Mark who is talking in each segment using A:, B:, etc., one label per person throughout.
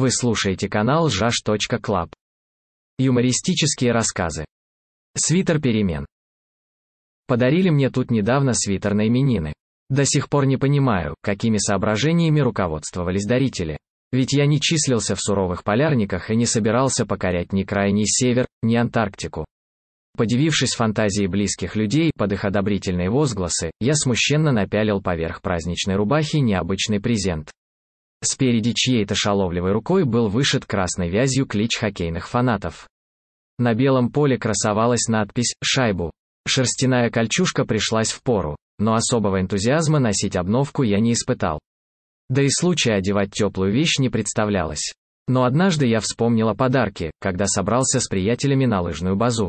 A: Вы слушаете канал jash.club. Юмористические рассказы. Свитер перемен. Подарили мне тут недавно свитер на именины. До сих пор не понимаю, какими соображениями руководствовались дарители. Ведь я не числился в суровых полярниках и не собирался покорять ни крайний север, ни Антарктику. Подивившись фантазии близких людей под их одобрительные возгласы, я смущенно напялил поверх праздничной рубахи необычный презент. Спереди чьей-то шаловливой рукой был вышит красной вязью клич хоккейных фанатов. На белом поле красовалась надпись «Шайбу». Шерстяная кольчушка пришлась в пору, но особого энтузиазма носить обновку я не испытал. Да и случая одевать теплую вещь не представлялось. Но однажды я вспомнил о подарке, когда собрался с приятелями на лыжную базу.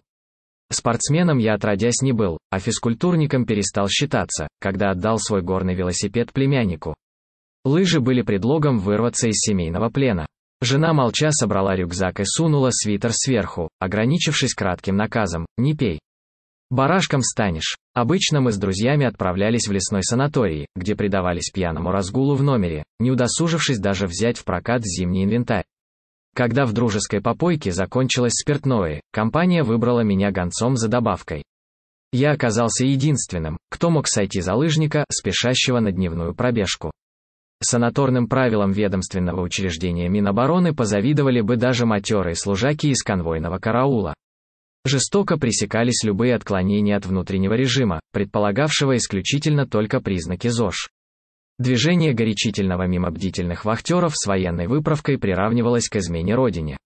A: Спортсменом я отродясь не был, а физкультурником перестал считаться, когда отдал свой горный велосипед племяннику. Лыжи были предлогом вырваться из семейного плена. Жена молча собрала рюкзак и сунула свитер сверху, ограничившись кратким наказом «не пей». Барашком станешь. Обычно мы с друзьями отправлялись в лесной санаторий, где предавались пьяному разгулу в номере, не удосужившись даже взять в прокат зимний инвентарь. Когда в дружеской попойке закончилось спиртное, компания выбрала меня гонцом за добавкой. Я оказался единственным, кто мог сойти за лыжника, спешащего на дневную пробежку. Санаторным правилам ведомственного учреждения Минобороны позавидовали бы даже матерые служаки из конвойного караула. Жестоко пресекались любые отклонения от внутреннего режима, предполагавшего исключительно только признаки ЗОЖ. Движение горячительного мимо бдительных вахтеров с военной выправкой приравнивалось к измене родине.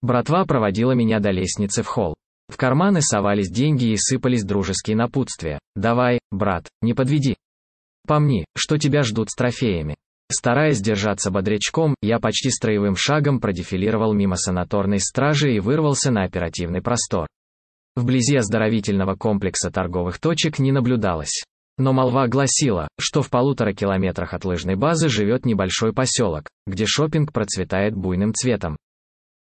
A: Братва проводила меня до лестницы в холл. В карманы совались деньги и сыпались дружеские напутствия. «Давай, брат, не подведи». Помни, что тебя ждут с трофеями. Стараясь держаться бодрячком, я почти строевым шагом продефилировал мимо санаторной стражи и вырвался на оперативный простор. Вблизи оздоровительного комплекса торговых точек не наблюдалось. Но молва гласила, что в полутора километрах от лыжной базы живет небольшой поселок, где шопинг процветает буйным цветом.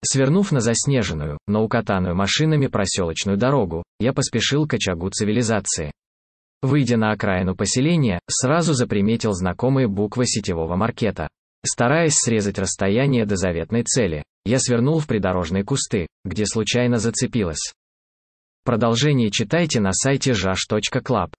A: Свернув на заснеженную, но укатанную машинами проселочную дорогу, я поспешил к очагу цивилизации. Выйдя на окраину поселения, сразу заприметил знакомые буквы сетевого маркета. Стараясь срезать расстояние до заветной цели, я свернул в придорожные кусты, где случайно зацепилась. Продолжение читайте на сайте jash.club.